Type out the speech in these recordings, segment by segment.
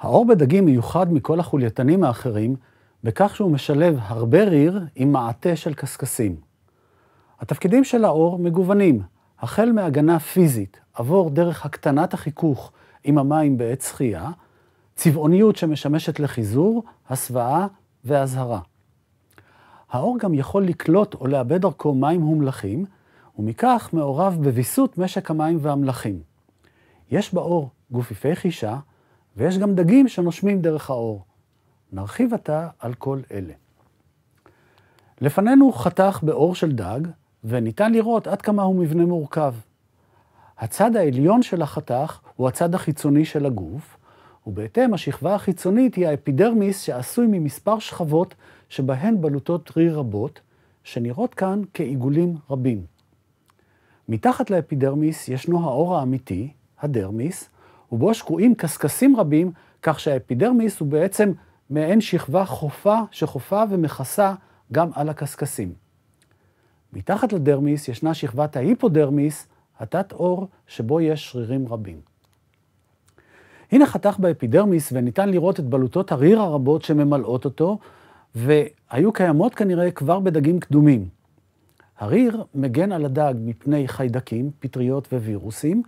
האור בדגים מיוחד מכל החולייתנים האחרים בכך שהוא משלב הרבה ריר עם מעטה של קשקשים. התפקידים של האור מגוונים, החל מהגנה פיזית, עבור דרך הקטנת החיכוך עם המים בעת שחייה, צבעוניות שמשמשת לחיזור, הסוואה ואזהרה. האור גם יכול לקלוט או לאבד דרכו מים הומלחים, ומכך מעורב בוויסות משק המים והמלחים. יש באור גופיפי חישה, ויש גם דגים שנושמים דרך האור. נרחיב עתה על כל אלה. לפנינו חתך באור של דג, וניתן לראות עד כמה הוא מבנה מורכב. הצד העליון של החתך הוא הצד החיצוני של הגוף, ובהתאם השכבה החיצונית היא האפידרמיס שעשוי ממספר שכבות שבהן בלוטות רי רבות, שנראות כאן כעיגולים רבים. מתחת לאפידרמיס ישנו האור האמיתי, הדרמיס, ובו שקועים קשקשים רבים, כך שהאפידרמיס הוא בעצם מעין שכבה חופה שחופה ומכסה גם על הקשקשים. מתחת לדרמיס ישנה שכבת ההיפודרמיס, התת אור, שבו יש שרירים רבים. הנה חתך באפידרמיס וניתן לראות את בלוטות הריר הרבות שממלאות אותו, והיו קיימות כנראה כבר בדגים קדומים. הריר מגן על הדג מפני חיידקים, פטריות ווירוסים,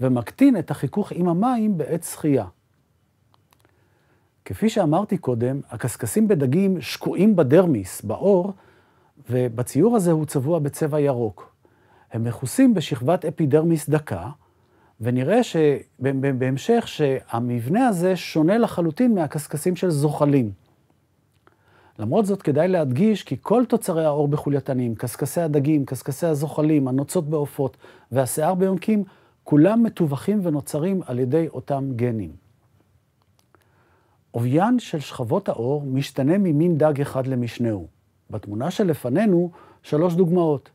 ומקטין את החיכוך עם המים בעת שחייה. כפי שאמרתי קודם, הקשקשים בדגים שקועים בדרמיס, בעור, ובציור הזה הוא צבוע בצבע ירוק. הם מכוסים בשכבת אפידרמיס דקה, ונראה שבהמשך שהמבנה הזה שונה לחלוטין מהקשקשים של זוחלים. למרות זאת, כדאי להדגיש כי כל תוצרי העור בחולייתנים, קשקשי הדגים, קשקשי הזוחלים, הנוצות בעופות והשיער ביונקים, כולם מתווכים ונוצרים על ידי אותם גנים. עוביין של שכבות האור משתנה ממין דג אחד למשנהו. בתמונה שלפנינו שלוש דוגמאות.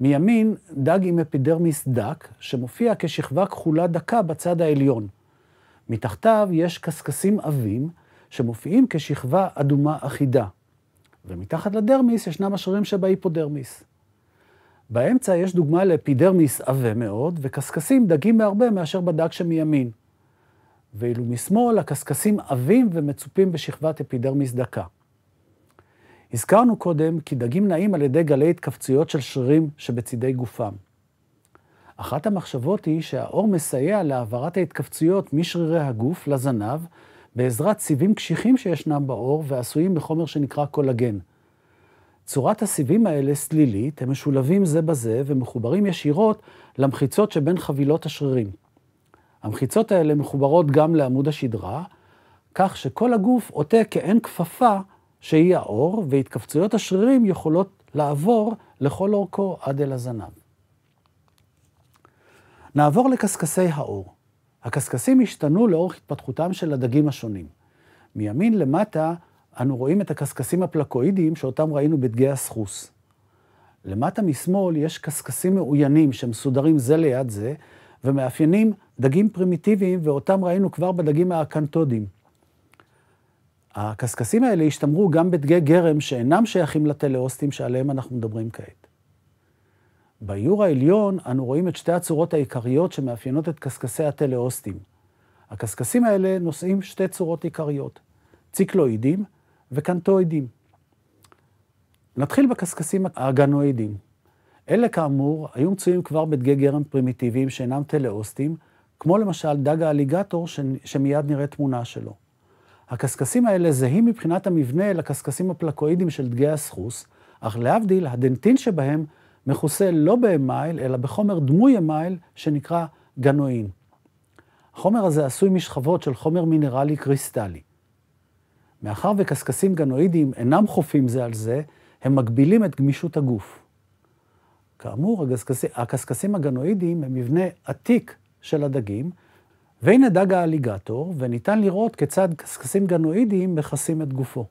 מימין, דג עם אפידרמיס דק, שמופיע כשכבה כחולה דקה בצד העליון. מתחתיו יש קשקשים עבים, שמופיעים כשכבה אדומה אחידה. ומתחת לדרמיס ישנם השרירים שבהיפודרמיס. באמצע יש דוגמה לאפידרמיס עבה מאוד, וקשקשים דגים בהרבה מאשר בדג שמימין. ואילו משמאל הקשקשים עבים ומצופים בשכבת אפידרמיס דקה. הזכרנו קודם כי דגים נעים על ידי גלי התכווצויות של שרירים שבצידי גופם. אחת המחשבות היא שהאור מסייע להעברת ההתכווצויות משרירי הגוף לזנב בעזרת סיבים קשיחים שישנם בעור ועשויים מחומר שנקרא קולגן, צורת הסיבים האלה סלילית, הם משולבים זה בזה ומחוברים ישירות למחיצות שבין חבילות השרירים. המחיצות האלה מחוברות גם לעמוד השדרה, כך שכל הגוף עוטה כעין כפפה שהיא האור, והתכווצויות השרירים יכולות לעבור לכל אורכו עד אל הזנב. נעבור לקשקשי האור. הקשקשים השתנו לאורך התפתחותם של הדגים השונים. מימין למטה אנו רואים את הקשקשים הפלקואידיים שאותם ראינו בדגי הסחוס. למטה משמאל יש קשקשים מעוינים שמסודרים זה ליד זה, ומאפיינים דגים פרימיטיביים, ואותם ראינו כבר בדגים האקנטודיים. הקשקשים האלה השתמרו גם בדגי גרם שאינם שייכים לטלאוסטים שעליהם אנחנו מדברים כעת. באיור העליון אנו רואים את שתי הצורות העיקריות שמאפיינות את קשקשי הטלאוסטים. הקשקשים האלה נושאים שתי צורות עיקריות, ציקלואידים, וקנטואידים. נתחיל בקשקשים הגנואידים. אלה כאמור היו מצויים כבר בדגי גרם פרימיטיביים שאינם טלאוסטים, כמו למשל דג האליגטור ש... שמיד נראה תמונה שלו. הקשקשים האלה זהים מבחינת המבנה לקשקשים הפלקואידים של דגי הסחוס, אך להבדיל, הדנטין שבהם מכוסה לא באמייל, אלא בחומר דמוי אמייל שנקרא גנואין. החומר הזה עשוי משכבות של חומר מינרלי קריסטלי. מאחר וקשקשים גנואידיים אינם חופים זה על זה, הם מגבילים את גמישות הגוף. כאמור, הקשקשים הגנואידיים הם מבנה עתיק של הדגים, והנה דג האליגטור, וניתן לראות כיצד קשקשים גנואידיים מכסים את גופו.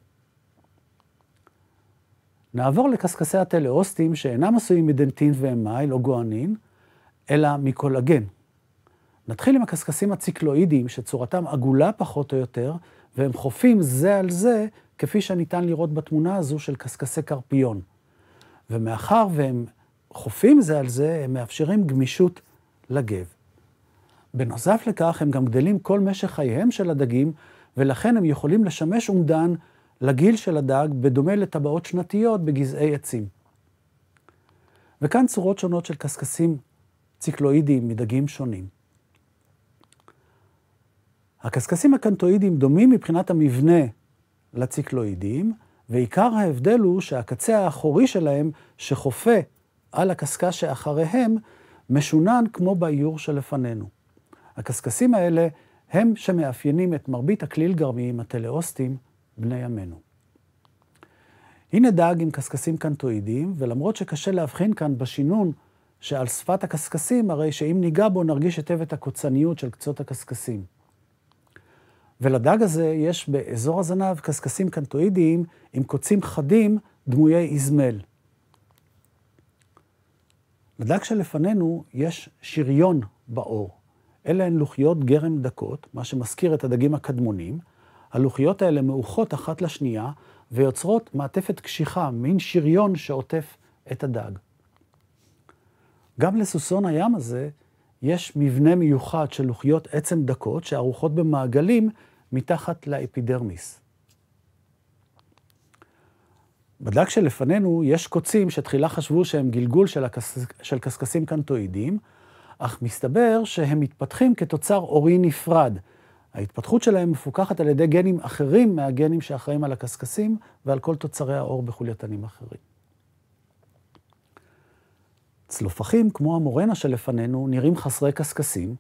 נעבור לקשקשי הטלאוסטים שאינם עשויים מדנטין ואמייל או גואנין, אלא מקולגן. נתחיל עם הקשקשים הציקלואידיים, שצורתם עגולה פחות או יותר, והם חופים זה על זה, כפי שניתן לראות בתמונה הזו של קשקשי קרפיון. ומאחר והם חופים זה על זה, הם מאפשרים גמישות לגב. בנוסף לכך, הם גם גדלים כל משך חייהם של הדגים, ולכן הם יכולים לשמש אומדן לגיל של הדג, בדומה לטבעות שנתיות בגזעי עצים. וכאן צורות שונות של קשקשים ציקלואידיים מדגים שונים. הקשקשים הקנטואידיים דומים מבחינת המבנה לציקלואידים, ועיקר ההבדל הוא שהקצה האחורי שלהם, שחופה על הקשקש שאחריהם, משונן כמו באיור שלפנינו. הקשקשים האלה הם שמאפיינים את מרבית הכליל גרמיים הטלאוסטיים בני ימינו. הנה דג עם קשקשים קנטואידיים, ולמרות שקשה להבחין כאן בשינון שעל שפת הקשקשים, הרי שאם ניגע בו נרגיש היטב את הקוצניות של קצות הקשקשים. ולדג הזה יש באזור הזנב קשקשים קנטואידיים עם קוצים חדים דמויי איזמל. לדג שלפנינו יש שריון בעור. אלה הן לוחיות גרם דקות, מה שמזכיר את הדגים הקדמונים. הלוחיות האלה מאוחות אחת לשנייה ויוצרות מעטפת קשיחה, מין שריון שעוטף את הדג. גם לסוסון הים הזה יש מבנה מיוחד של לוחיות עצם דקות שערוכות במעגלים מתחת לאפידרמיס. בדק שלפנינו יש קוצים שתחילה חשבו שהם גלגול של, הקס... של קסקסים קנטואידיים, אך מסתבר שהם מתפתחים כתוצר אורי נפרד. ההתפתחות שלהם מפוקחת על ידי גנים אחרים מהגנים שאחראים על הקשקשים ועל כל תוצרי האור בחולייתנים אחרים. צלופחים כמו המורנה שלפנינו נראים חסרי קשקשים,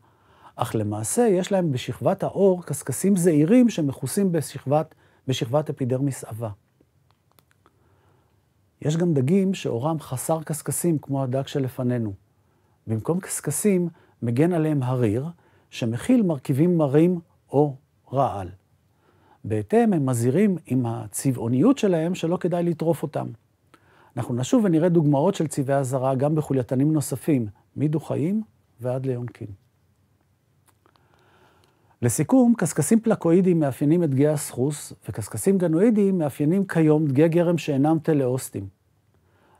אך למעשה יש להם בשכבת העור קשקשים זעירים שמכוסים בשכבת, בשכבת אפידרמיס עבה. יש גם דגים שאורם חסר קשקשים כמו הדג שלפנינו. במקום קשקשים מגן עליהם הריר, שמכיל מרכיבים מרים או רעל. בהתאם הם מזהירים עם הצבעוניות שלהם שלא כדאי לטרוף אותם. אנחנו נשוב ונראה דוגמאות של צבעי אזהרה גם בחולייתנים נוספים, חיים ועד ליונקים. לסיכום, קשקשים פלקואידיים מאפיינים את דגי הסחוס, וקשקשים גנואידיים מאפיינים כיום דגי גרם שאינם טלאוסטים.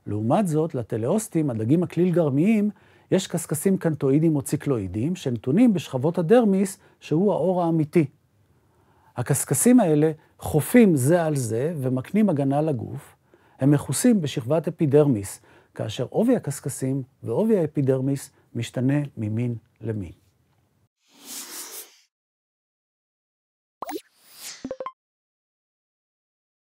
לעומת זאת, לטלאוסטים, הדגים הכליל גרמיים, יש קשקשים קנטואידיים או ציקלואידיים, שנתונים בשכבות הדרמיס, שהוא האור האמיתי. הקשקשים האלה חופים זה על זה ומקנים הגנה לגוף, הם מכוסים בשכבת אפידרמיס, כאשר עובי הקשקשים ועובי האפידרמיס משתנה ממין למין.